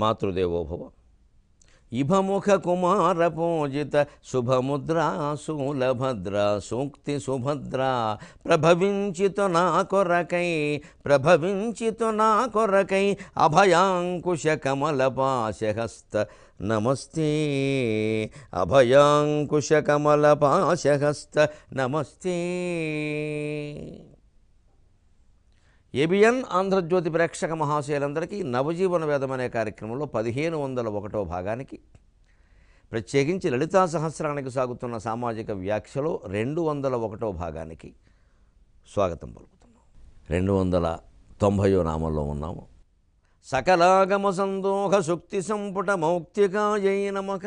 మాతృదేవోభవ ఇభముఖ కుమార పూజిత శుభముద్రా సులభద్ర సూక్తి సుభద్ర ప్రభవించితు నా కొరకై ప్రభవించితు నా కొరకై అభయాంకుశ కమల పాశహస్త నమస్తే అభయాంకుశ కమల పాశహస్త నమస్తే ఏబిఎన్ ఆంధ్రజ్యోతి ప్రేక్షక మహాశయులందరికీ నవజీవన వేదం అనే కార్యక్రమంలో పదిహేను వందల ఒకటో భాగానికి ప్రత్యేకించి లలితా సహస్రానికి సాగుతున్న సామాజిక వ్యాఖ్యలో రెండు వందల ఒకటో భాగానికి స్వాగతం పలుకుతున్నాం రెండు వందల తొంభయో నామంలో ఉన్నాము సకలాగమ సందోహ శుక్తి సంపుట మౌక్తికాయ నమక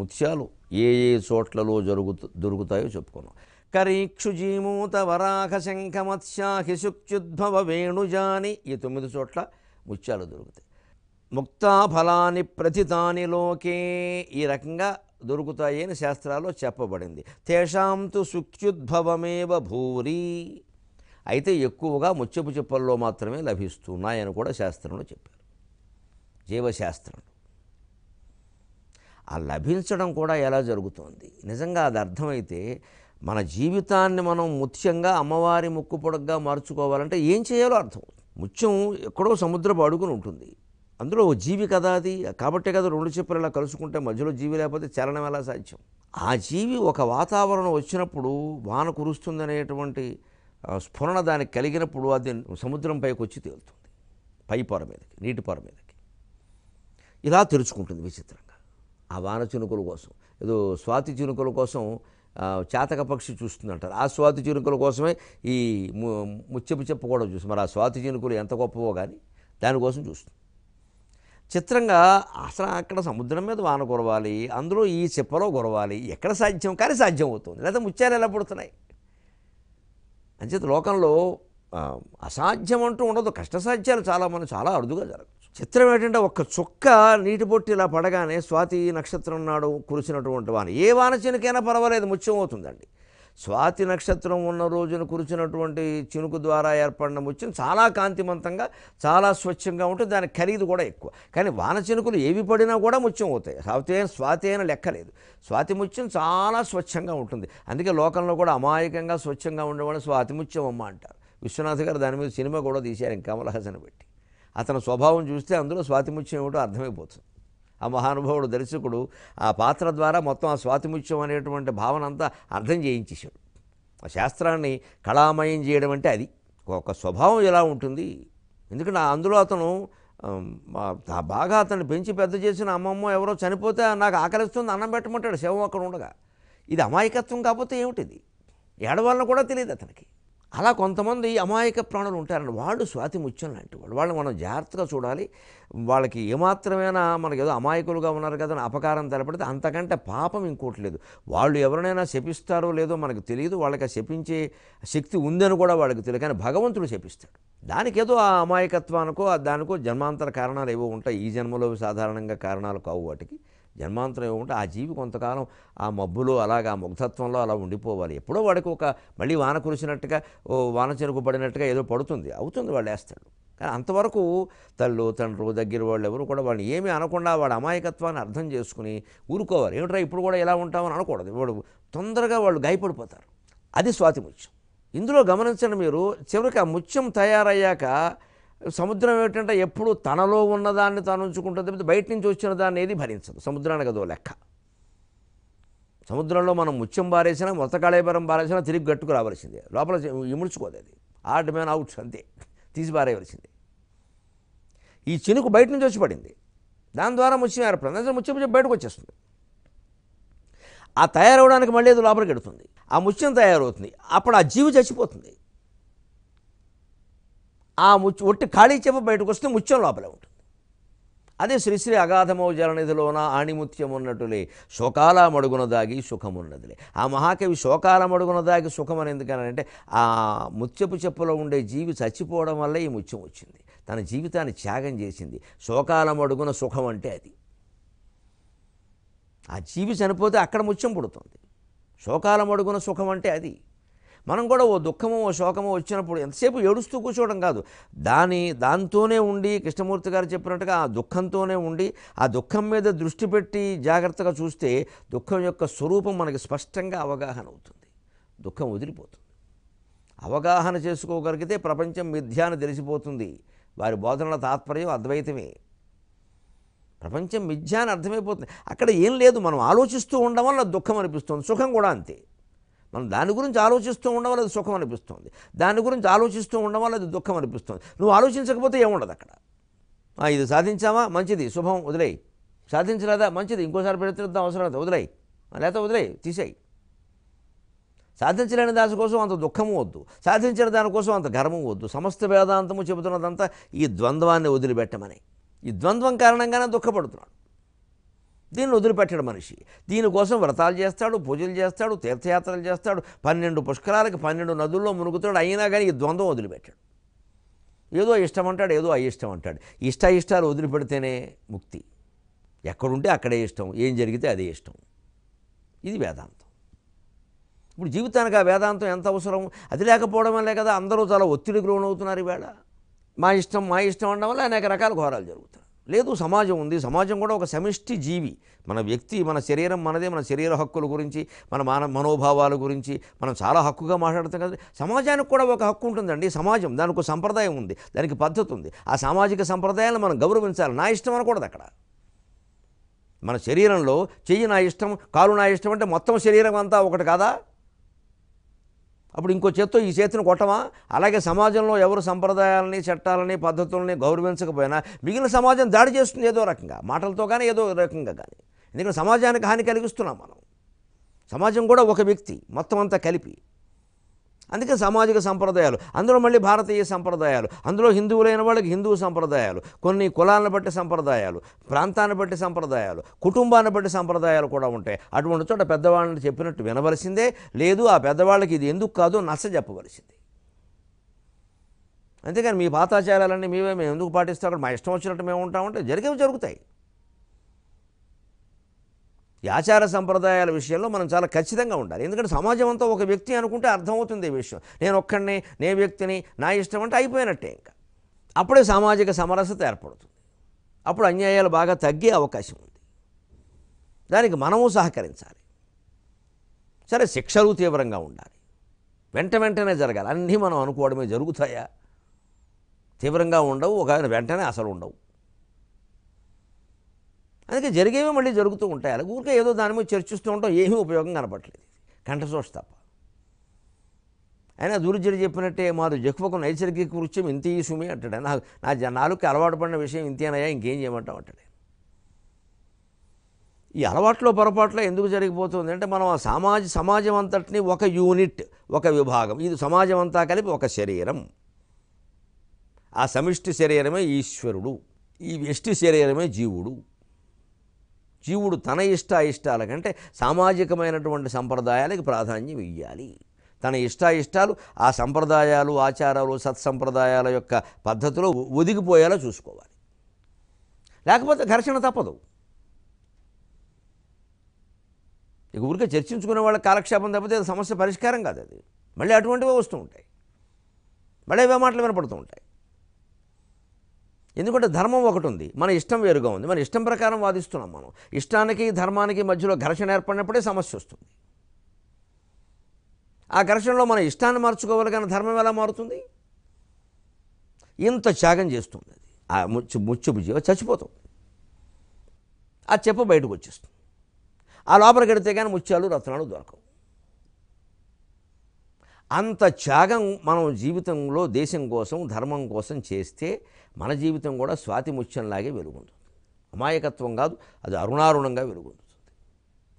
ముత్యాలు ఏ ఏ చోట్లలో జరుగుతూ దొరుకుతాయో చెప్పుకున్నాం కరీక్షుజీమూత వరాహ శంఖమత్స్యాహి వేణుజాని ఈ తొమ్మిది చోట్ల ముత్యాలు దొరుకుతాయి ముక్తాఫలాని ప్రతితాని లోకే ఈ రకంగా దొరుకుతాయి అని శాస్త్రాల్లో చెప్పబడింది తేషాంతు సుఖ్యుద్భవమేవ భూరి అయితే ఎక్కువగా ముత్యపు చెప్పల్లో మాత్రమే లభిస్తున్నాయని కూడా శాస్త్రంలో చెప్పారు జీవశాస్త్రం ఆ లభించడం కూడా ఎలా జరుగుతోంది నిజంగా అది అర్థమైతే మన జీవితాన్ని మనం ముత్యంగా అమ్మవారి ముక్కు పొడగ్గా మార్చుకోవాలంటే ఏం చేయాలో అర్థం ముత్యం ఎక్కడో సముద్రపు అడుగును ఉంటుంది అందులో ఓ జీవి కదా అది కాబట్టే కదా రెండు చెప్పులు ఇలా కలుసుకుంటే మధ్యలో జీవి లేకపోతే చలనం ఎలా సాధ్యం ఆ జీవి ఒక వాతావరణం వచ్చినప్పుడు వాన కురుస్తుందనేటువంటి స్ఫురణ దానికి కలిగినప్పుడు అది సముద్రం పైకి వచ్చి తేలుతుంది పై పొర మీదకి నీటి పొర మీదకి ఇలా తెరుచుకుంటుంది విచిత్రంగా ఆ వాన చినుకుల కోసం ఏదో స్వాతి చినుకుల కోసం చాతక పక్షి చూస్తుందంటారు ఆ స్వాతి చినుకుల కోసమే ఈ ముచ్చపు చెప్పు కూడా చూస్తుంది మరి ఆ స్వాతి చినుకులు ఎంత గొప్పవో కానీ దానికోసం చూస్తుంది చిత్రంగా అసలు అక్కడ సముద్రం మీద వాన కురవాలి అందులో ఈ చెప్పలో కురవాలి ఎక్కడ సాధ్యం కానీ సాధ్యం అవుతుంది లేదా ముచ్చాలు ఎలా పుడుతున్నాయి అంచేత లోకంలో అసాధ్యం అంటూ ఉండదు సాధ్యాలు చాలా మనం చాలా అరుదుగా జరగదు చిత్రం ఏంటంటే ఒక్క చుక్క నీటి పొట్టి ఇలా పడగానే స్వాతి నక్షత్రం నాడు కురిసినటువంటి వాన ఏ వాన చినుకైనా పర్వాలేదు ముత్యం అవుతుందండి స్వాతి నక్షత్రం ఉన్న రోజున కురిచినటువంటి చినుకు ద్వారా ఏర్పడిన ముత్యం చాలా కాంతిమంతంగా చాలా స్వచ్ఛంగా ఉంటుంది దాని ఖరీదు కూడా ఎక్కువ కానీ వాన చినుకులు ఏవి పడినా కూడా ముత్యం అవుతాయి స్వాతి అయిన స్వాతి అయిన లెక్కలేదు స్వాతి ముత్యం చాలా స్వచ్ఛంగా ఉంటుంది అందుకే లోకంలో కూడా అమాయకంగా స్వచ్ఛంగా ఉండేవాళ్ళు స్వాతి ముత్యం అమ్మ అంటారు విశ్వనాథ్ గారు దాని మీద సినిమా కూడా తీశారు ఇంకా హాసన్ పెట్టి అతని స్వభావం చూస్తే అందులో స్వాతిముత్యం ఏమిటో అర్థమైపోతుంది ఆ మహానుభావుడు దర్శకుడు ఆ పాత్ర ద్వారా మొత్తం ఆ స్వాతిముత్యం అనేటువంటి భావన అంతా అర్థం చేయించేశాడు ఆ శాస్త్రాన్ని కళామయం చేయడం అంటే అది ఒక స్వభావం ఎలా ఉంటుంది ఎందుకంటే అందులో అతను బాగా అతన్ని పెంచి పెద్ద చేసిన అమ్మమ్మ ఎవరో చనిపోతే నాకు ఆకలిస్తుంది అన్నం పెట్టమంటాడు శవం అక్కడ ఉండగా ఇది అమాయకత్వం కాకపోతే ఏమిటిది ఏడవాళ్ళని కూడా తెలియదు అతనికి అలా కొంతమంది అమాయక ప్రాణులు ఉంటారండి వాళ్ళు స్వాతి ముత్యం లాంటి వాళ్ళు వాళ్ళని మనం జాగ్రత్తగా చూడాలి వాళ్ళకి ఏమాత్రమైనా మనకి ఏదో అమాయకులుగా ఉన్నారు కదా అపకారం తెలపడితే అంతకంటే పాపం ఇంకోటి లేదు వాళ్ళు ఎవరినైనా శపిస్తారో లేదో మనకు తెలియదు వాళ్ళకి శపించే శక్తి ఉందని కూడా వాళ్ళకి తెలియదు కానీ భగవంతుడు శపిస్తాడు దానికేదో ఆ అమాయకత్వానికో దానికో జన్మాంతర కారణాలు ఏవో ఉంటాయి ఈ జన్మలో సాధారణంగా కారణాలు కావు వాటికి జన్మాంతరం ఏమంటే ఆ జీవి కొంతకాలం ఆ మబ్బులో అలాగా ముగ్ధత్వంలో అలా ఉండిపోవాలి ఎప్పుడో వాడికి ఒక మళ్ళీ వాన కురిసినట్టుగా ఓ వాన చెరుకు పడినట్టుగా ఏదో పడుతుంది అవుతుంది వాళ్ళు వేస్తాడు కానీ అంతవరకు తల్లు తండ్రు దగ్గర వాళ్ళు ఎవరు కూడా వాళ్ళని ఏమీ అనకుండా వాడి అమాయకత్వాన్ని అర్థం చేసుకుని ఊరుకోవాలి ఏమిట్రా ఇప్పుడు కూడా ఎలా ఉంటామని అనకూడదు వాడు తొందరగా వాళ్ళు గాయపడిపోతారు అది స్వాతి ముత్యం ఇందులో గమనించండి మీరు చివరికి ఆ ముత్యం తయారయ్యాక సముద్రం ఏమిటంటే ఎప్పుడు తనలో ఉన్నదాన్ని తను ఉంచుకుంటుంది బయట నుంచి వచ్చిన దాన్ని ఏది భరించదు సముద్రానికి అదో లెక్క సముద్రంలో మనం ముత్యం బారేసినా మొత్తకాళేపరం బారేసినా తిరిగి గట్టుకు రావాల్సిందే లోపల ఇముడ్చుకోదు అది ఆర్ట్ మ్యాన్ అవుట్స్ అంతే తీసి బారేయవలసిందే ఈ చినుకు బయట నుంచి వచ్చి పడింది దాని ద్వారా ముత్యం ఏర్పడింది అసలు ముత్యం బయటకు వచ్చేస్తుంది ఆ తయారవడానికి మళ్ళీ అది లోపలికి ఎడుతుంది ఆ ముత్యం తయారవుతుంది అప్పుడు ఆ జీవి చచ్చిపోతుంది ఆ ముచ్చు ఒట్టి ఖాళీ చెప్ప బయటకు వస్తే ముత్యం లోపల ఉంటుంది అదే శ్రీశ్రీ అగాధమౌ జలనిధిలోన ఆణిముత్యం ఉన్నట్టులే శోకాల మడుగున దాగి సుఖమున్నదిలే ఆ మహాకవి శోకాల మడుగున దాగి సుఖం అని ఎందుకనంటే ఆ ముత్యపు చెప్పులో ఉండే జీవి చచ్చిపోవడం వల్ల ఈ ముత్యం వచ్చింది తన జీవితాన్ని త్యాగం చేసింది శోకాల మడుగున సుఖం అంటే అది ఆ జీవి చనిపోతే అక్కడ ముత్యం పుడుతుంది శోకాల మడుగున సుఖం అంటే అది మనం కూడా ఓ దుఃఖమో ఓ శోకమో వచ్చినప్పుడు ఎంతసేపు ఏడుస్తూ కూర్చోవడం కాదు దాని దాంతోనే ఉండి కృష్ణమూర్తి గారు చెప్పినట్టుగా ఆ దుఃఖంతోనే ఉండి ఆ దుఃఖం మీద దృష్టి పెట్టి జాగ్రత్తగా చూస్తే దుఃఖం యొక్క స్వరూపం మనకి స్పష్టంగా అవగాహన అవుతుంది దుఃఖం వదిలిపోతుంది అవగాహన చేసుకోగలిగితే ప్రపంచం మిథ్యాన తెలిసిపోతుంది వారి బోధనల తాత్పర్యం అద్వైతమే ప్రపంచం మిథ్యాన్ని అర్థమైపోతుంది అక్కడ ఏం లేదు మనం ఆలోచిస్తూ ఉండడం వల్ల దుఃఖం అనిపిస్తుంది సుఖం కూడా అంతే మనం దాని గురించి ఆలోచిస్తూ ఉండడం అది సుఖం అనిపిస్తుంది దాని గురించి ఆలోచిస్తూ ఉండడం వల్ల అది దుఃఖం అనిపిస్తుంది నువ్వు ఆలోచించకపోతే ఏముండదు అక్కడ ఇది సాధించామా మంచిది శుభం వదిలేయి సాధించలేదా మంచిది ఇంకోసారి ప్రయత్నిద్దాం అవసరం లేదు వదిలేయి లేకపోతే వదిలేయి తీసేయి సాధించలేని దాని కోసం అంత దుఃఖము వద్దు సాధించిన దానికోసం అంత గర్వం వద్దు సమస్త వేదాంతము చెబుతున్నదంతా ఈ ద్వంద్వాన్ని వదిలిపెట్టమని ఈ ద్వంద్వం కారణంగానే దుఃఖపడుతున్నాడు దీన్ని వదిలిపెట్టడు మనిషి దీనికోసం వ్రతాలు చేస్తాడు పూజలు చేస్తాడు తీర్థయాత్రలు చేస్తాడు పన్నెండు పుష్కరాలకు పన్నెండు నదుల్లో మునుగుతాడు అయినా కానీ ఈ ద్వంద్వం వదిలిపెట్టాడు ఏదో ఇష్టం అంటాడు ఏదో అయిష్టం అంటాడు ఇష్ట ఇష్టాలు వదిలిపెడితేనే ముక్తి ఎక్కడుంటే అక్కడే ఇష్టం ఏం జరిగితే అదే ఇష్టం ఇది వేదాంతం ఇప్పుడు జీవితానికి ఆ వేదాంతం ఎంత అవసరం అది లేకపోవడం వల్లే కదా అందరూ చాలా ఒత్తిడికి లోనవుతున్నారు ఈవేళ మా ఇష్టం మా ఇష్టం అనడం వల్ల అనేక రకాల ఘోరాలు జరుగుతున్నాయి లేదు సమాజం ఉంది సమాజం కూడా ఒక సమిష్టి జీవి మన వ్యక్తి మన శరీరం మనదే మన శరీర హక్కుల గురించి మన మాన మనోభావాల గురించి మనం చాలా హక్కుగా మాట్లాడుతాం కదా సమాజానికి కూడా ఒక హక్కు ఉంటుందండి సమాజం దానికి ఒక సంప్రదాయం ఉంది దానికి పద్ధతి ఉంది ఆ సామాజిక సంప్రదాయాలను మనం గౌరవించాలి నా ఇష్టం అనకూడదు అక్కడ మన శరీరంలో చెయ్యి నా ఇష్టం కాలు నా ఇష్టం అంటే మొత్తం శరీరం అంతా ఒకటి కాదా అప్పుడు ఇంకో చేత్తో ఈ చేతిని కొట్టమా అలాగే సమాజంలో ఎవరు సంప్రదాయాలని చట్టాలని పద్ధతులని గౌరవించకపోయినా మిగిలిన సమాజం దాడి చేస్తుంది ఏదో రకంగా మాటలతో కానీ ఏదో రకంగా కానీ ఎందుకంటే సమాజానికి హాని కలిగిస్తున్నాం మనం సమాజం కూడా ఒక వ్యక్తి మొత్తం అంతా కలిపి అందుకే సామాజిక సంప్రదాయాలు అందులో మళ్ళీ భారతీయ సంప్రదాయాలు అందులో హిందువులైన వాళ్ళకి హిందూ సంప్రదాయాలు కొన్ని కులాలను బట్టి సంప్రదాయాలు ప్రాంతాన్ని బట్టి సంప్రదాయాలు కుటుంబాన్ని బట్టి సంప్రదాయాలు కూడా ఉంటాయి అటువంటి చోట పెద్దవాళ్ళని చెప్పినట్టు వినవలసిందే లేదు ఆ పెద్దవాళ్ళకి ఇది ఎందుకు కాదు నచ్చ చెప్పవలసింది అంతేకాని మీ పాతాచారాలన్నీ మేమే మేము ఎందుకు పాటిస్తాం మా ఇష్టం వచ్చినట్టు మేము ఉంటామంటే జరిగేవి జరుగుతాయి ఈ ఆచార సంప్రదాయాల విషయంలో మనం చాలా ఖచ్చితంగా ఉండాలి ఎందుకంటే సమాజం అంతా ఒక వ్యక్తి అనుకుంటే అర్థమవుతుంది ఈ విషయం నేను ఒక్కడిని నే వ్యక్తిని నా ఇష్టం అంటే అయిపోయినట్టే ఇంకా అప్పుడే సామాజిక సమరసత ఏర్పడుతుంది అప్పుడు అన్యాయాలు బాగా తగ్గే అవకాశం ఉంది దానికి మనము సహకరించాలి సరే శిక్షలు తీవ్రంగా ఉండాలి వెంట వెంటనే జరగాలి అన్నీ మనం అనుకోవడమే జరుగుతాయా తీవ్రంగా ఉండవు ఒక వెంటనే అసలు ఉండవు అందుకే జరిగేవి మళ్ళీ జరుగుతూ ఉంటాయి అలా ఊరికే ఏదో దాని మీద చర్చిస్తూ ఉంటాం ఏమీ ఉపయోగం కనపట్లేదు కంఠశోష తప్ప అయినా దూరుజడి చెప్పినట్టే మాది జక్కువకు నైసర్గిక వృత్యం ఇంత ఈసుమి అంటాడు నా నా జనాలకు అలవాటు పడిన విషయం ఇంతేనయ్యా ఇంకేం చేయమంటాం అంటాడు ఈ అలవాట్లో పొరపాట్లో ఎందుకు జరిగిపోతుంది అంటే మనం ఆ సమాజ సమాజం అంతటిని ఒక యూనిట్ ఒక విభాగం ఇది సమాజం అంతా కలిపి ఒక శరీరం ఆ సమిష్టి శరీరమే ఈశ్వరుడు ఈ వ్యష్టి శరీరమే జీవుడు జీవుడు తన ఇష్టాయిష్టాల కంటే సామాజికమైనటువంటి సంప్రదాయాలకు ప్రాధాన్యం ఇవ్వాలి తన ఇష్టాయిష్టాలు ఆ సంప్రదాయాలు ఆచారాలు సత్సంప్రదాయాల యొక్క పద్ధతిలో ఒదిగిపోయేలా చూసుకోవాలి లేకపోతే ఘర్షణ తప్పదు ఇక ఊరికే చర్చించుకునే వాళ్ళ కాలక్షేపం తప్పితే సమస్య పరిష్కారం కాదు అది మళ్ళీ అటువంటివే వస్తూ ఉంటాయి మళ్ళీ అవే మాటలు వినపడుతూ ఉంటాయి ఎందుకంటే ధర్మం ఒకటి ఉంది మన ఇష్టం వేరుగా ఉంది మన ఇష్టం ప్రకారం వాదిస్తున్నాం మనం ఇష్టానికి ధర్మానికి మధ్యలో ఘర్షణ ఏర్పడినప్పుడే సమస్య వస్తుంది ఆ ఘర్షణలో మన ఇష్టాన్ని మార్చుకోవాలి కానీ ధర్మం ఎలా మారుతుంది ఇంత త్యాగం చేస్తుంది అది ఆ ముచ్చు ముచ్చుపు జీవ చచ్చిపోతుంది ఆ చెప్పు బయటకు వచ్చేస్తుంది ఆ లోపలి గడితే కానీ ముత్యాలు రత్నాలు దొరకవు అంత త్యాగం మనం జీవితంలో దేశం కోసం ధర్మం కోసం చేస్తే మన జీవితం కూడా స్వాతి ముత్యంలాగే వెలుగుంటుంది అమాయకత్వం కాదు అది అరుణారుణంగా వెలుగొందుతుంది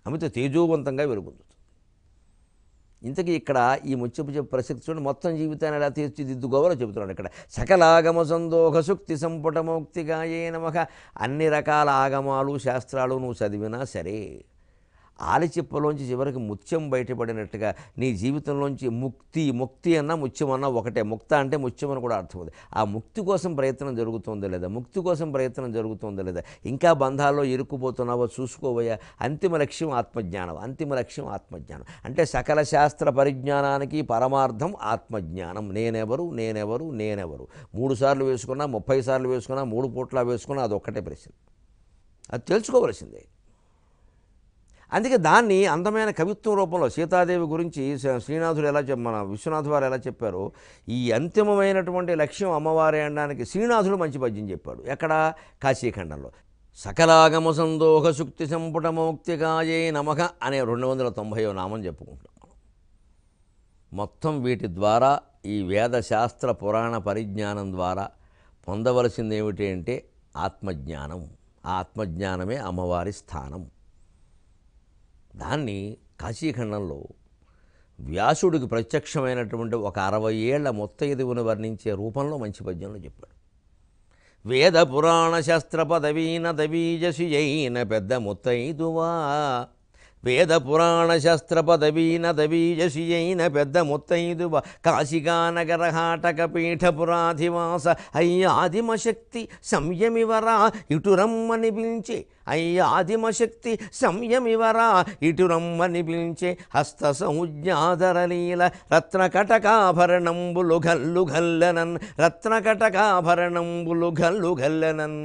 అమిత తేజోవంతంగా వెలుగొందుతుంది ఇంతకీ ఇక్కడ ఈ ముచ్చపు ప్రసక్తి చూడండి మొత్తం జీవితాన్ని ఎలా తీర్చిదిద్దుకోవాలో చెబుతున్నాడు ఇక్కడ సకల ఆగమ సందోహ సుక్తి సంపుటమోక్తిగా ఏ నమక అన్ని రకాల ఆగమాలు శాస్త్రాలు నువ్వు చదివినా సరే ఆలిచిప్పలోంచి చివరికి ముత్యం బయటపడినట్టుగా నీ జీవితంలోంచి ముక్తి ముక్తి అన్న ముత్యం అన్న ఒకటే ముక్త అంటే ముత్యం అని కూడా అర్థం ఉంది ఆ ముక్తి కోసం ప్రయత్నం జరుగుతుందో లేదా ముక్తి కోసం ప్రయత్నం జరుగుతుందో లేదా ఇంకా బంధాల్లో ఇరుక్కుపోతున్నావో చూసుకోబోయా అంతిమ లక్ష్యం ఆత్మజ్ఞానం అంతిమ లక్ష్యం ఆత్మజ్ఞానం అంటే సకల శాస్త్ర పరిజ్ఞానానికి పరమార్థం ఆత్మజ్ఞానం నేనెవరు నేనెవరు నేనెవరు మూడు సార్లు వేసుకున్నా ముప్పై సార్లు వేసుకున్నా మూడు పూట్ల వేసుకున్నా ఒక్కటే ప్రశ్న అది తెలుసుకోవలసిందే అందుకే దాన్ని అందమైన కవిత్వం రూపంలో సీతాదేవి గురించి శ్రీనాథుడు ఎలా మన విశ్వనాథ్ వారు ఎలా చెప్పారు ఈ అంతిమమైనటువంటి లక్ష్యం అమ్మవారే అనడానికి శ్రీనాథుడు మంచి పద్యం చెప్పాడు ఎక్కడ కాశీఖండంలో సకలాగమ సందోహ శుక్తి సంపుటమౌక్తికాయే నమక అనే రెండు వందల తొంభై నామం చెప్పుకుంటున్నాం మొత్తం వీటి ద్వారా ఈ వేదశాస్త్ర పురాణ పరిజ్ఞానం ద్వారా పొందవలసింది ఏమిటి అంటే ఆత్మజ్ఞానం ఆత్మజ్ఞానమే అమ్మవారి స్థానం దాన్ని కాశీఖండంలో వ్యాసుడికి ప్రత్యక్షమైనటువంటి ఒక అరవై ఏళ్ల ముత్తైదువును వర్ణించే రూపంలో మంచి పద్యంలో చెప్పాడు వేద పురాణ శాస్త్ర పదవీన దవీజసి అయిన పెద్ద ముత్తైదువా వేద పురాణ శాస్త్ర పదవీన తబీజషియైన పెద్ద ముత్తైదువ కాశికానగరహాటక పీఠపురాధివాస అయ్యాదిమశక్తి సంయమివరా ఇటురమ్మని పిలిచే అయ్యాదిమశక్తి సంయమివరా ఇటురమ్మని పిలిచే హస్త లీల రత్నకటకాభరణంబులు గల్లు గల్లనన్ రత్నకటకాభరణంబులు గల్లు గల్లనన్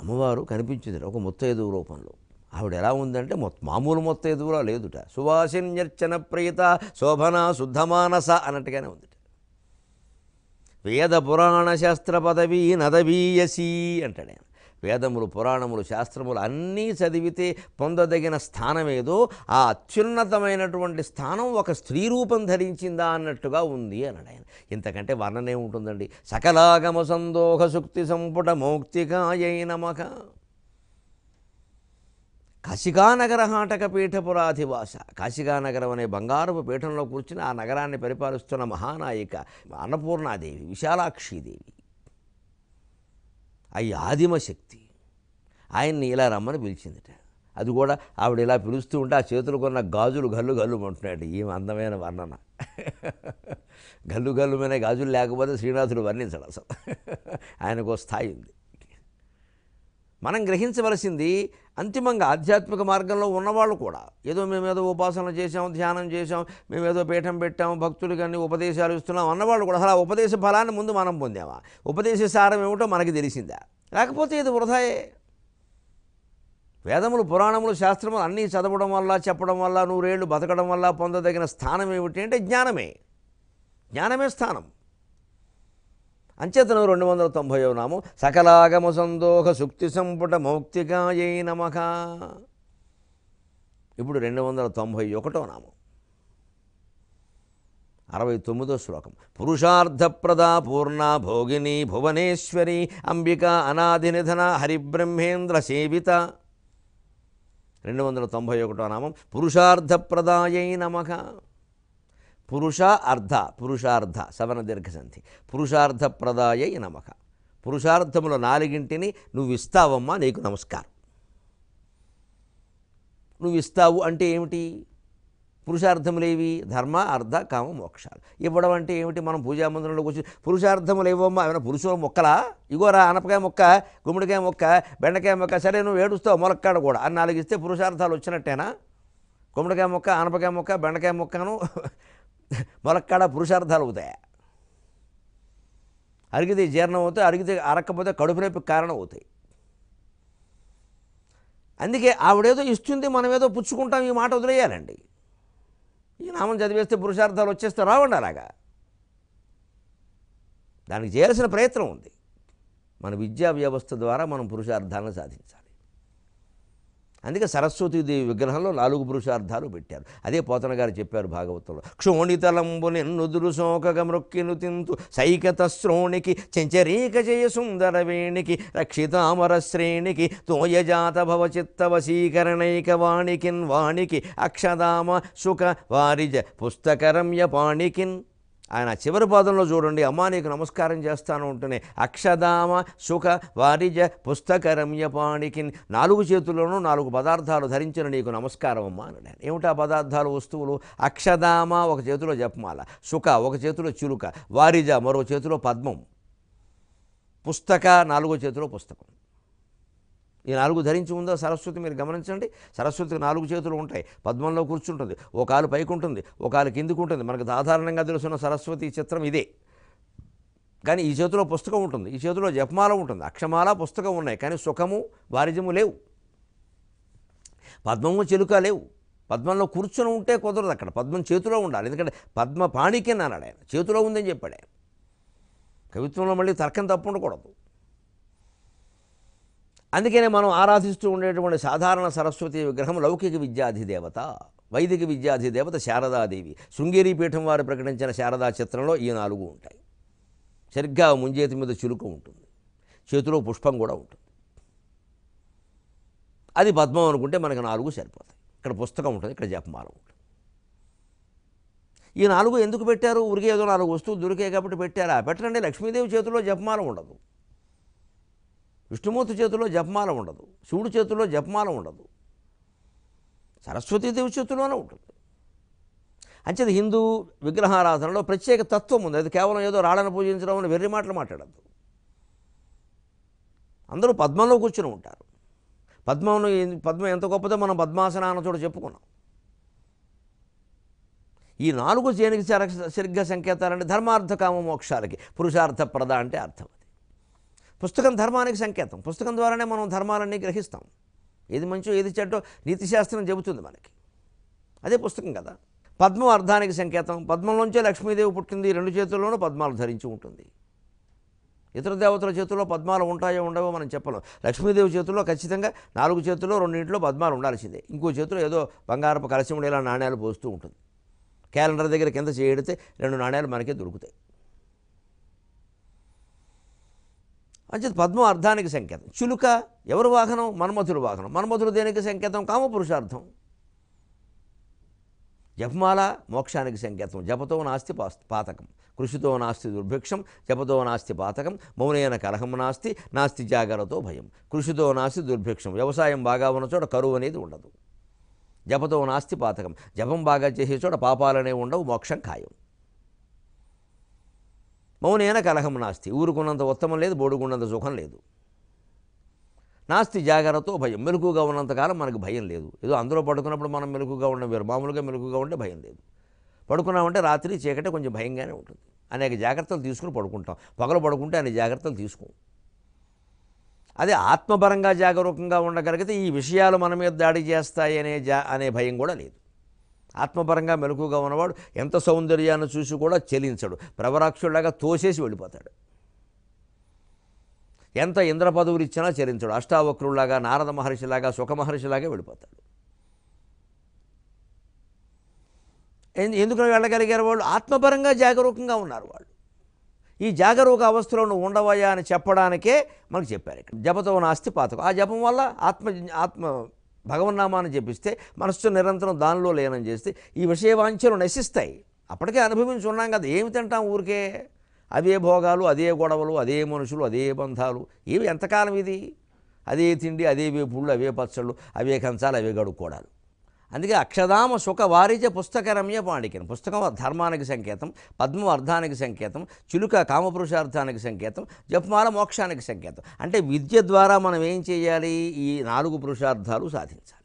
అమ్మవారు కనిపించింది ఒక ముత్తైదు రూపంలో ఆవిడ ఎలా ఉందంటే మామూలు మొత్తం ఎదురా లేదుట సువాసిన్యర్చన ప్రియత శోభన శుద్ధమానస అన్నట్టుగానే ఉందిట వేద పురాణ శాస్త్ర పదవి నదవీయసి అంటాడు వేదములు పురాణములు శాస్త్రములు అన్నీ చదివితే పొందదగిన స్థానం ఏదో ఆ అత్యున్నతమైనటువంటి స్థానం ఒక స్త్రీ రూపం ధరించిందా అన్నట్టుగా ఉంది అన్నాడు ఆయన ఇంతకంటే వర్ణనే ఉంటుందండి సకలాగమ సందోహ సుక్తి సంపుట మౌక్తికాయ నమక కాశికానగర హాటక పీఠపురాధివాస కాశికానగరం అనే బంగారపు పీఠంలో కూర్చుని ఆ నగరాన్ని పరిపాలిస్తున్న మహానాయిక అన్నపూర్ణాదేవి విశాలాక్షిదేవి అవి ఆదిమ శక్తి ఆయన్ని ఇలా రమ్మని పిలిచిందిట అది కూడా ఆవిడ ఇలా పిలుస్తూ ఉంటే ఆ చేతులు కొన్న గాజులు గల్లు గల్లు అంటున్నాడు ఈమె అందమైన వర్ణన గల్లు గల్లు మీద గాజులు లేకపోతే శ్రీనాథుడు వర్ణించడం అసలు ఆయనకు స్థాయి ఉంది మనం గ్రహించవలసింది అంతిమంగా ఆధ్యాత్మిక మార్గంలో ఉన్నవాళ్ళు కూడా ఏదో మేమేదో ఉపాసన చేసాం ధ్యానం చేసాం మేమేదో పీఠం పెట్టాం భక్తులు కానీ ఉపదేశాలు ఇస్తున్నాం అన్నవాళ్ళు కూడా అసలు ఉపదేశ ఫలాన్ని ముందు మనం పొందామా ఉపదేశ సారం ఏమిటో మనకి తెలిసిందా లేకపోతే ఇది వృధాయే వేదములు పురాణములు శాస్త్రములు అన్నీ చదవడం వల్ల చెప్పడం వల్ల నూరేళ్లు బతకడం వల్ల పొందదగిన స్థానం ఏమిటి అంటే జ్ఞానమే జ్ఞానమే స్థానం అంచేతను రెండు వందల తొంభై నాము సకలాగమ సందోహ శుక్తి సంపుట మౌక్తికాయ నమక ఇప్పుడు రెండు వందల తొంభై ఒకటో నాము అరవై తొమ్మిదో శ్లోకం పురుషార్థప్రద పూర్ణ భోగిని భువనేశ్వరి అంబిక అనాది నిధన హరిబ్రహ్మేంద్ర సేవిత రెండు వందల తొంభై ఒకటో నామం పురుషార్థప్రదాయ నమక పురుష అర్ధ పురుషార్థ సవన దీర్ఘసంధి పురుషార్థ ప్రదాయ నమక పురుషార్థముల నాలుగింటిని నువ్వు ఇస్తావమ్మా నీకు నమస్కారం నువ్వు ఇస్తావు అంటే ఏమిటి పురుషార్థములేవి ధర్మ అర్ధ కామ మోక్షాలు ఇవ్వడం అంటే ఏమిటి మనం పూజామందిరంలోకి వచ్చి పురుషార్థములు ఇవ్వమ్మా ఏమైనా పురుషుల మొక్కలా ఇగోరా అనపకాయ మొక్క గుమ్మడికాయ మొక్క బెండకాయ మొక్క సరే నువ్వు ఏడుస్తావు మొలక్కాడ కూడా అని నాలుగు ఇస్తే పురుషార్థాలు వచ్చినట్టేనా గుమ్మడికాయ మొక్క అనపకాయ మొక్క బెండకాయ మొక్కను మొలక్కడ పురుషార్థాలు అవుతాయి అరిగితే జీర్ణం అవుతాయి అరిగితే అరక్కపోతే కడుపు నొప్పి కారణం అవుతాయి అందుకే ఆవిడేదో ఇస్తుంది మనం ఏదో పుచ్చుకుంటాం ఈ మాట వదిలేయాలండి ఈ నామం చదివేస్తే పురుషార్థాలు వచ్చేస్తే రావండి అలాగా దానికి చేయాల్సిన ప్రయత్నం ఉంది మన విద్యా వ్యవస్థ ద్వారా మనం పురుషార్థాలను సాధించాలి అందుకే సరస్వతీదేవి విగ్రహంలో నాలుగు పురుషార్థాలు పెట్టారు అదే పోతన గారు చెప్పారు భాగవతంలో క్షోణితలంబు నిన్నుదురు శోకగ మృక్కిను తింతు సైకత శ్రోణికి చెంచరీక జయ సుందరవేణికి రక్షితామర శ్రేణికి తోయజాత భవచిత్త వశీకరణైక వాణికిన్ వాణికి అక్షదామ సుఖ వారిజ పుస్తకరమ్య పాణికిన్ ఆయన చివరి పాదంలో చూడండి అమ్మా నీకు నమస్కారం చేస్తాను ఉంటేనే అక్షదామ సుఖ వారిజ పుస్తక రమ్యపాణికి నాలుగు చేతుల్లోనూ నాలుగు పదార్థాలు ధరించిన నీకు నమస్కారం అమ్మా అన్నాడు ఏమిటా పదార్థాలు వస్తువులు అక్షదామ ఒక చేతిలో జపమాల సుఖ ఒక చేతిలో చిలుక వారిజ మరో చేతిలో పద్మం పుస్తక నాలుగో చేతిలో పుస్తకం ఈ నాలుగు ధరించి ఉందో సరస్వతి మీరు గమనించండి సరస్వతికి నాలుగు చేతులు ఉంటాయి పద్మంలో కూర్చుంటుంది ఓ కాలు పైకి ఉంటుంది ఓ కాలు కిందికి ఉంటుంది మనకు సాధారణంగా తెలుసున్న సరస్వతి చిత్రం ఇదే కానీ ఈ చేతిలో పుస్తకం ఉంటుంది ఈ చేతిలో జపమాల ఉంటుంది అక్షమాల పుస్తకం ఉన్నాయి కానీ సుఖము వారిజము లేవు పద్మము చిలుక లేవు పద్మంలో కూర్చొని ఉంటే కుదరదు అక్కడ పద్మం చేతిలో ఉండాలి ఎందుకంటే పద్మ పాణికి అన్నాడు ఆయన చేతిలో ఉందని చెప్పాడు ఆయన కవిత్వంలో మళ్ళీ తర్కం తప్పు ఉండకూడదు అందుకనే మనం ఆరాధిస్తూ ఉండేటువంటి సాధారణ సరస్వతి విగ్రహం లౌకిక విద్యాధిదేవత వైదిక విద్యాధిదేవత శారదాదేవి శృంగేరి పీఠం వారు ప్రకటించిన శారదా చిత్రంలో ఈ నాలుగు ఉంటాయి సరిగ్గా ముంజేతి మీద చిలుక ఉంటుంది చేతిలో పుష్పం కూడా ఉంటుంది అది పద్మం అనుకుంటే మనకు నాలుగు సరిపోతాయి ఇక్కడ పుస్తకం ఉంటుంది ఇక్కడ జపమాల ఉంటుంది ఈ నాలుగు ఎందుకు పెట్టారు ఉరికేదో నాలుగు వస్తువు దొరికాయి కాబట్టి పెట్టారా పెట్టండి లక్ష్మీదేవి చేతిలో జపమాల ఉండదు విష్ణుమూర్తి చేతిలో జపమాల ఉండదు శివుడి చేతిలో జపమాల ఉండదు సరస్వతీదేవి చేతిలోనే ఉంటుంది అంచేది హిందూ విగ్రహారాధనలో ప్రత్యేక తత్వం ఉంది అది కేవలం ఏదో రాళ్ళను పూజించడం అని వెర్రి మాటలు మాట్లాడద్దు అందరూ పద్మంలో కూర్చుని ఉంటారు పద్మంలో పద్మం ఎంత గొప్పదో మనం పద్మాసనాన్ని చోట చెప్పుకున్నాం ఈ నాలుగు చేనికి సరిగ్గా సంకేతాలంటే ధర్మార్థ కామ మోక్షాలకి పురుషార్థప్రద అంటే అర్థం పుస్తకం ధర్మానికి సంకేతం పుస్తకం ద్వారానే మనం ధర్మాలన్నీ గ్రహిస్తాం ఏది మంచో ఏది చెడ్డో నీతిశాస్త్రం చెబుతుంది మనకి అదే పుస్తకం కదా పద్మం అర్థానికి సంకేతం పద్మంలోంచే లక్ష్మీదేవి పుట్టింది రెండు చేతుల్లోనూ పద్మాలు ధరించి ఉంటుంది ఇతర దేవతల చేతుల్లో పద్మాలు ఉంటాయో ఉండవో మనం చెప్పలేం లక్ష్మీదేవి చేతుల్లో ఖచ్చితంగా నాలుగు చేతుల్లో రెండింటిలో పద్మాలు ఉండాల్సిందే ఇంకో చేతిలో ఏదో బంగారపు కలసి ఉండేలా నాణ్యాలు పోస్తూ ఉంటుంది క్యాలెండర్ దగ్గర కింద చేయడితే రెండు నాణ్యాలు మనకే దొరుకుతాయి అంచేది పద్మం అర్థానికి సంకేతం చులుక ఎవరు వాహనం మన్మధుడు వాహనం మన్మధుడు దేనికి సంకేతం కామ పురుషార్థం జపమాల మోక్షానికి సంకేతం జపతో నాస్తి పాతకం కృషితో నాస్తి దుర్భిక్షం జపతో నాస్తి పాతకం మౌనైన కలహం నాస్తి నాస్తి జాగరతో భయం కృషితో నాస్తి దుర్భిక్షం వ్యవసాయం బాగా ఉన్న చోట కరువు అనేది ఉండదు జపతో నాస్తి పాతకం జపం బాగా చేసే చోట పాపాలనే ఉండవు మోక్షం ఖాయం మౌనైన కలహం నాస్తి ఊరుకున్నంత ఉత్తమం లేదు బోడుకున్నంత సుఖం లేదు నాస్తి జాగ్రత్తతో భయం మెలకుగా ఉన్నంతకాలం మనకు భయం లేదు ఏదో అందులో పడుకున్నప్పుడు మనం మెలకుగా ఉండం వేరు మామూలుగా మెలకుగా ఉంటే భయం లేదు పడుకున్నామంటే రాత్రి చీకటి కొంచెం భయంగానే ఉంటుంది అనేక జాగ్రత్తలు తీసుకుని పడుకుంటాం పగలు పడుకుంటే అనేక జాగ్రత్తలు తీసుకోం అదే ఆత్మపరంగా జాగరూకంగా ఉండగలిగితే ఈ విషయాలు మన మీద దాడి చేస్తాయి అనే జా అనే భయం కూడా లేదు ఆత్మపరంగా మెలకుగా ఉన్నవాడు ఎంత సౌందర్యాన్ని చూసి కూడా చెలించడు ప్రవరాక్షుడిలాగా తోసేసి వెళ్ళిపోతాడు ఎంత ఇంద్ర పదవులు ఇచ్చినా చెలించడు అష్టావక్రులాగా నారద మహర్షిలాగా సుఖమహర్షిలాగా వెళ్ళిపోతాడు ఎందుకు వెళ్ళగలిగారు వాళ్ళు ఆత్మపరంగా జాగరూకంగా ఉన్నారు వాళ్ళు ఈ జాగరూక అవస్థలో నువ్వు ఉండవయ్యా అని చెప్పడానికే మనకు చెప్పారు ఇక్కడ జపతో నాస్తి పాతకు ఆ జపం వల్ల ఆత్మ ఆత్మ భగవన్నామాన్ని చెప్పిస్తే మనస్సు నిరంతరం దానిలో లేనం చేస్తే ఈ విషయ వాంఛలు నశిస్తాయి అప్పటికే అనుభవించి ఉన్నాం కదా ఏమి తింటాం ఊరికే అవే భోగాలు అదే గొడవలు అదే మనుషులు అదే బంధాలు ఇవి ఎంతకాలం ఇది అదే తిండి అదే వేపుళ్ళు అవే పచ్చళ్ళు అవే కంచాలు అవే గడుక్కోవడాలు అందుకే అక్షదామ సుఖ వారిజ పుస్తక రమ్య పాడికను పుస్తకం ధర్మానికి సంకేతం పద్మ అర్థానికి సంకేతం చిలుక కామపురుషార్థానికి సంకేతం జపమాల మోక్షానికి సంకేతం అంటే విద్య ద్వారా మనం ఏం చేయాలి ఈ నాలుగు పురుషార్థాలు సాధించాలి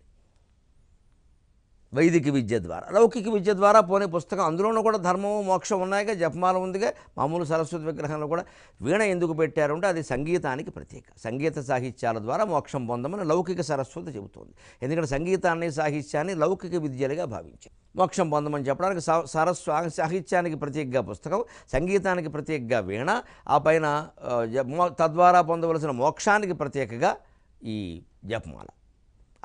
వైదిక విద్య ద్వారా లౌకిక విద్య ద్వారా పోనే పుస్తకం అందులోనూ కూడా ధర్మము మోక్షం ఉన్నాయిగా జపమాల ఉందిగా మామూలు సరస్వతి విగ్రహంలో కూడా వీణ ఎందుకు పెట్టారంటే అది సంగీతానికి ప్రత్యేక సంగీత సాహిత్యాల ద్వారా మోక్షం పొందమని లౌకిక సరస్వతి చెబుతోంది ఎందుకంటే సంగీతాన్ని సాహిత్యాన్ని లౌకిక విద్యలుగా భావించారు మోక్షం పొందమని చెప్పడానికి సరస్వ సాహిత్యానికి ప్రత్యేకగా పుస్తకం సంగీతానికి ప్రత్యేకగా వీణ ఆ పైన తద్వారా పొందవలసిన మోక్షానికి ప్రత్యేకగా ఈ జపమాల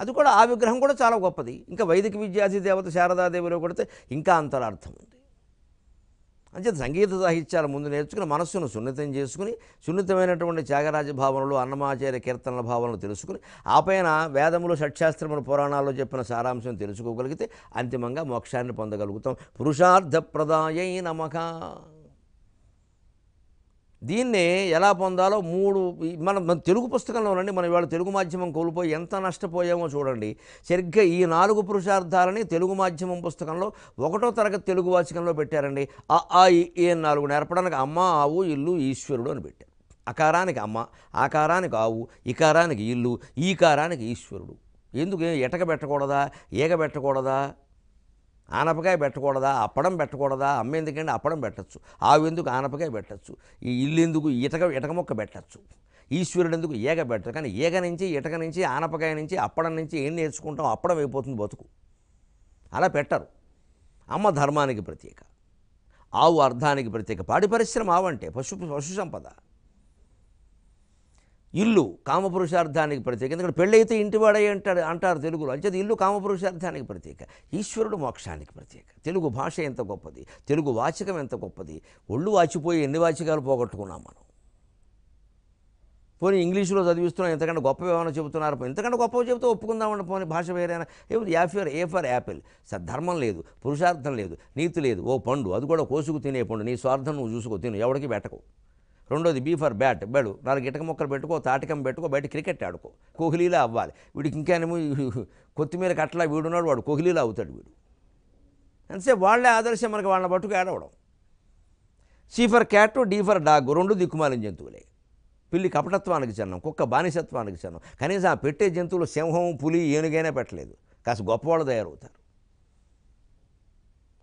అది కూడా ఆ విగ్రహం కూడా చాలా గొప్పది ఇంకా వైదిక విద్యాధి దేవత శారదాదేవిలో కొడితే ఇంకా అంతరార్థం ఉంది అంచేత సంగీత సాహిత్యాల ముందు నేర్చుకుని మనస్సును సున్నితం చేసుకుని సున్నితమైనటువంటి త్యాగరాజ భావనలు అన్నమాచార్య కీర్తనల భావనలు తెలుసుకుని ఆపైన వేదములు షట్శాస్త్రములు పురాణాల్లో చెప్పిన సారాంశం తెలుసుకోగలిగితే అంతిమంగా మోక్షాన్ని పొందగలుగుతాం పురుషార్థప్రదాయ నమకా దీన్ని ఎలా పొందాలో మూడు మన మన తెలుగు పుస్తకంలో ఉండండి మనం ఇవాళ తెలుగు మాధ్యమం కోల్పోయి ఎంత నష్టపోయామో చూడండి సరిగ్గా ఈ నాలుగు పురుషార్థాలని తెలుగు మాధ్యమం పుస్తకంలో ఒకటో తరగతి తెలుగు వాచకంలో పెట్టారండి ఆ ఈ నాలుగు నేర్పడానికి అమ్మ ఆవు ఇల్లు ఈశ్వరుడు అని పెట్టారు అకారానికి అమ్మ ఆకారానికి ఆవు ఇకారానికి ఇల్లు ఈకారానికి ఈశ్వరుడు ఎందుకు ఎటక పెట్టకూడదా ఏక పెట్టకూడదా ఆనపకాయ పెట్టకూడదా అప్పడం పెట్టకూడదా అమ్మ ఎందుకంటే అప్పడం పెట్టచ్చు ఆవు ఎందుకు ఆనపకాయ పెట్టచ్చు ఈ ఇల్లు ఎందుకు ఇటక ఇటక మొక్క పెట్టచ్చు ఈశ్వరుడు ఎందుకు ఏగ పెట్టదు కానీ ఏగ నుంచి ఇటక నుంచి ఆనపకాయ నుంచి అప్పడం నుంచి ఏం నేర్చుకుంటాం అప్పడం అయిపోతుంది బతుకు అలా పెట్టరు అమ్మ ధర్మానికి ప్రత్యేక ఆవు అర్థానికి ప్రత్యేక పాడి పరిశ్రమ ఆవంటే పశు పశు సంపద ఇల్లు కామపురుషార్థానికి ప్రత్యేక ఎందుకంటే పెళ్ళైతే ఇంటివాడే అంటారు అంటారు తెలుగులో అంచేది ఇల్లు కామపురుషార్థానికి ప్రత్యేక ఈశ్వరుడు మోక్షానికి ప్రత్యేక తెలుగు భాష ఎంత గొప్పది తెలుగు వాచకం ఎంత గొప్పది ఒళ్ళు వాచిపోయి ఎన్ని వాచకాలు పోగొట్టుకున్నాం మనం పోనీ ఇంగ్లీష్లో చదివిస్తున్నాం ఎంతకంటే గొప్ప ఏమైనా చెబుతున్నారు ఎంతకంటే గొప్ప చెబుతే ఒప్పుకుందామండి పోనీ భాష వేరేనా ఏమిటి A for A for apple ధర్మం లేదు పురుషార్థం లేదు నీతి లేదు ఓ పండు అది కూడా కోసుకు తినే పండు నీ స్వార్థం నువ్వు చూసుకో తిను ఎవడికి పెట్టకు రెండోది బీ ఫర్ బ్యాట్ బెడు నాలుగు ఇటక మొక్కలు పెట్టుకో తాటికం పెట్టుకో బయట క్రికెట్ ఆడుకో కోహ్లీలా అవ్వాలి వీడికి ఇంకేమో కొత్తిమీర కట్టలా వీడున్నాడు వాడు కోహ్లీలా అవుతాడు వీడు అంతసేపు వాళ్ళే ఆదర్శం మనకి వాళ్ళని పట్టుకు ఏడవడం C for cat D for dog రెండు దిక్కుమాలిన జంతువులే పిల్లి కపటత్వానికి చెన్నం కుక్క బానిసత్వానికి చెన్నం కనీసం ఆ పెట్టే జంతువులు సింహం పులి ఏనుగైనా పెట్టలేదు కాస్త గొప్పవాళ్ళు తయారవుతారు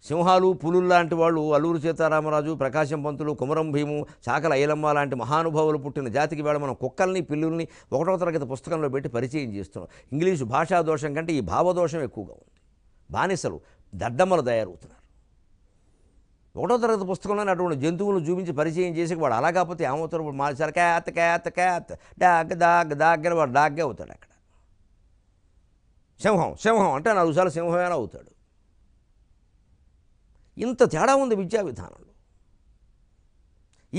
సింహాలు పులులు లాంటి వాళ్ళు అల్లూరు సీతారామరాజు ప్రకాశం పంతులు కుమరం భీము చాకల ఐలమ్మ లాంటి మహానుభావులు పుట్టిన జాతికి వేళ మనం కుక్కల్ని పిల్లుల్ని ఒకటో తరగతి పుస్తకంలో పెట్టి పరిచయం చేస్తున్నాం ఇంగ్లీషు భాషా దోషం కంటే ఈ భావదోషం ఎక్కువగా ఉంది బానిసలు దద్దమ్మలు తయారవుతున్నారు ఒకటో తరగతి పుస్తకంలోనే అటువంటి జంతువులను చూపించి పరిచయం చేసి వాడు అలా కాకపోతే ఏమవుతారు మార్చారు cat cat cat dog dog దాగ్గర వాడు డాగ్గే అవుతాడు అక్కడ సింహం సింహం అంటే నాలుగు సార్లు సింహమేనా అవుతాడు ఇంత తేడా ఉంది విద్యా విధానంలో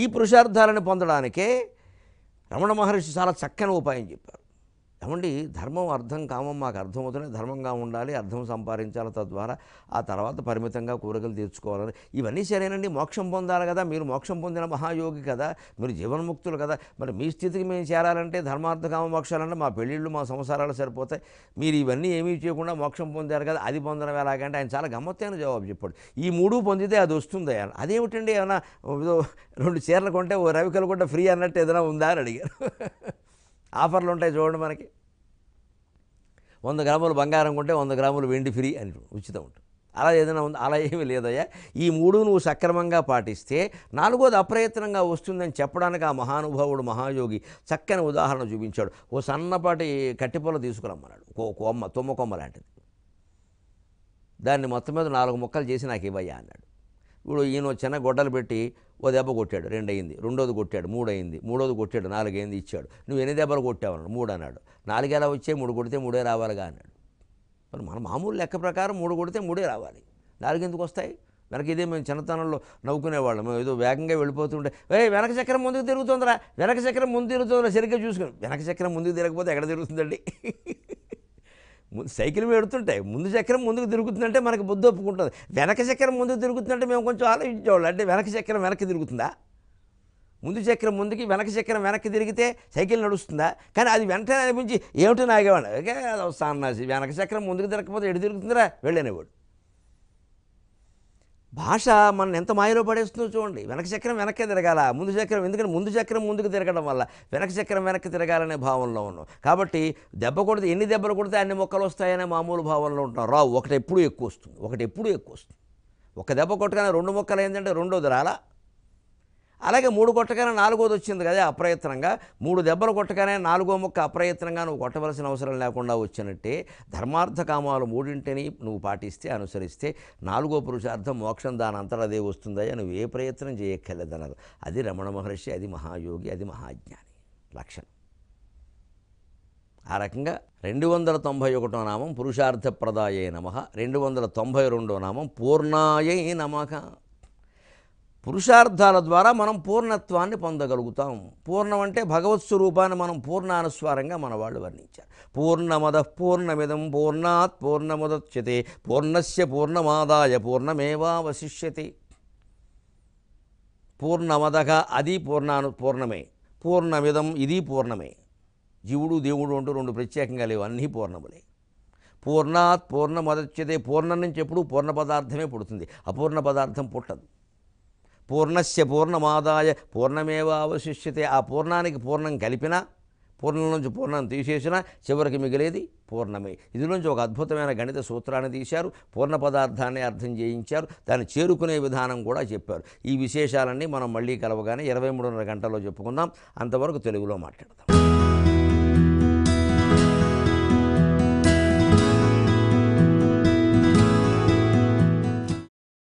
ఈ పురుషార్థాలను పొందడానికే రమణ మహర్షి చాలా చక్కని ఉపాయం చెప్పారు ఏమండి ధర్మం అర్థం కామం మాకు అర్థమవుతుంది ధర్మంగా ఉండాలి అర్థం సంపాదించాలి తద్వారా ఆ తర్వాత పరిమితంగా కూరగాయలు తీర్చుకోవాలని ఇవన్నీ సరేనండి మోక్షం పొందాలి కదా మీరు మోక్షం పొందిన మహాయోగి కదా మీరు జీవన్ముక్తులు కదా మరి మీ స్థితికి మేము చేరాలంటే ధర్మార్థ కామ మోక్షాలంటే మా పెళ్ళిళ్ళు మా సంసారాలు సరిపోతాయి మీరు ఇవన్నీ ఏమీ చేయకుండా మోక్షం పొందారు కదా అది పొందడం ఎలాగంటే ఆయన చాలా గమ్మత్తైన జవాబు చెప్పాడు ఈ మూడు పొందితే అది వస్తుంది ఆయన అదేమిటండి ఏమైనా రెండు చీరలు కొంటే ఓ రవికలు కొంటే ఫ్రీ అన్నట్టు ఏదైనా ఉందా అని అడిగారు ఆఫర్లు ఉంటాయి చూడండి మనకి వంద గ్రాములు బంగారం కొంటే వంద గ్రాములు వెండి ఫ్రీ అని ఉచితం ఉంటుంది అలా ఏదైనా ఉంది అలా ఏమీ లేదయ్యా ఈ మూడు నువ్వు సక్రమంగా పాటిస్తే నాలుగోది అప్రయత్నంగా వస్తుందని చెప్పడానికి ఆ మహానుభావుడు మహాయోగి చక్కని ఉదాహరణ చూపించాడు ఓ సన్నపాటి కట్టిపొల తీసుకురమ్మన్నాడు ఓ కొమ్మ తుమ్మ కొమ్మ లాంటిది దాన్ని మొత్తం మీద నాలుగు ముక్కలు చేసి నాకు ఇవ్వయ్యా అన్నాడు ఇప్పుడు ఈయన చిన్న గొడ్డలు పెట్టి ఓ దెబ్బ కొట్టాడు రెండు అయింది రెండోది కొట్టాడు మూడు అయింది మూడోది కొట్టాడు నాలుగు అయింది ఇచ్చాడు నువ్వు ఎన్ని దెబ్బలు కొట్టావన్నాడు మూడు అన్నాడు నాలుగేలా వచ్చే మూడు కొడితే మూడే రావాలిగా అన్నాడు మరి మన మామూలు లెక్క ప్రకారం మూడు కొడితే మూడే రావాలి నాలుగు ఎందుకు వస్తాయి వెనక ఇదే మేము చిన్నతనంలో నవ్వుకునేవాళ్ళం మేము ఏదో వేగంగా వెళ్ళిపోతుంటే ఏ వెనక చక్రం ముందుకు తిరుగుతుందిరా వెనక చక్రం ముందు తిరుగుతుందిరా సరిగ్గా చూసుకుని వెనక చక్రం ముందుకు తిరగకపోతే ఎక్కడ తిరుగుతుందండి సైకిల్ పెడుతుంటాయి ముందు చక్రం ముందుకు తిరుగుతుందంటే మనకు బుద్ధి ఒప్పుకుంటుంది వెనక చక్రం ముందుకు తిరుగుతుందంటే మేము కొంచెం ఆలోచించేవాళ్ళు అంటే వెనక చక్రం వెనక్కి తిరుగుతుందా ముందు చక్రం ముందుకి వెనక చక్రం వెనక్కి తిరిగితే సైకిల్ నడుస్తుందా కానీ అది వెంటనే అనిపించి ఏమిటి నాగేవాడు ఓకే సన్నాసి వెనక చక్రం ముందుకు తిరగకపోతే ఎడు తిరుగుతుందిరా వెళ్ళనేవాడు భాష మనం ఎంత మాయలో పడేస్తుందో చూడండి వెనక చక్రం వెనక్కి తిరగాల ముందు చక్రం ఎందుకంటే ముందు చక్రం ముందుకు తిరగడం వల్ల వెనక చక్రం వెనక్కి తిరగాలనే భావనలో ఉన్నాం కాబట్టి దెబ్బ కొడితే ఎన్ని దెబ్బలు కొడితే అన్ని మొక్కలు వస్తాయనే మామూలు భావనలో ఉంటాం రావు ఒకటి ఎప్పుడూ ఎక్కువ వస్తుంది ఒకటి ఎప్పుడూ ఎక్కువ వస్తుంది ఒక దెబ్బ కొట్టగానే రెండు మొక్కలు ఏంటంటే రెండోది రాలా అలాగే మూడు కొట్టగానే నాలుగోది వచ్చింది కదా అప్రయత్నంగా మూడు దెబ్బలు కొట్టగానే నాలుగో మొక్క అప్రయత్నంగా నువ్వు కొట్టవలసిన అవసరం లేకుండా వచ్చినట్టే ధర్మార్థ కామాలు మూడింటిని నువ్వు పాటిస్తే అనుసరిస్తే నాలుగో పురుషార్థం మోక్షం దాని అంతటా అదే వస్తుందా నువ్వు ఏ ప్రయత్నం చేయక్కర్లేదన్నారు అది రమణ మహర్షి అది మహాయోగి అది మహాజ్ఞాని లక్షణం ఆ రకంగా రెండు వందల తొంభై ఒకటో నామం పురుషార్థప్రదాయ నమ రెండు వందల తొంభై రెండో నామం పూర్ణాయ నమక పురుషార్థాల ద్వారా మనం పూర్ణత్వాన్ని పొందగలుగుతాం పూర్ణం అంటే భగవత్ స్వరూపాన్ని మనం పూర్ణానుస్వారంగా మన వాళ్ళు వర్ణించారు పూర్ణమద పూర్ణమిదం పూర్ణాత్ పూర్ణముదచ్యతే పూర్ణస్య పూర్ణమాదాయ వశిష్యతి పూర్ణమదగా అది పూర్ణాను పూర్ణమే పూర్ణమిదం ఇది పూర్ణమే జీవుడు దేవుడు అంటూ రెండు ప్రత్యేకంగా లేవు అన్నీ పూర్ణములే పూర్ణాత్ పూర్ణమదచ్యతే పూర్ణం నుంచి ఎప్పుడు పూర్ణ పదార్థమే పుడుతుంది అపూర్ణ పదార్థం పుట్టదు పూర్ణస్య పూర్ణమాదాయ అవశిష్యతే ఆ పూర్ణానికి పూర్ణం కలిపిన పూర్ణం నుంచి పూర్ణం తీసేసినా చివరికి మిగిలేది పూర్ణమే ఇది నుంచి ఒక అద్భుతమైన గణిత సూత్రాన్ని తీశారు పూర్ణ పదార్థాన్ని అర్థం చేయించారు దాన్ని చేరుకునే విధానం కూడా చెప్పారు ఈ విశేషాలన్నీ మనం మళ్ళీ కలవగానే ఇరవై మూడున్నర గంటల్లో చెప్పుకుందాం అంతవరకు తెలుగులో మాట్లాడదాం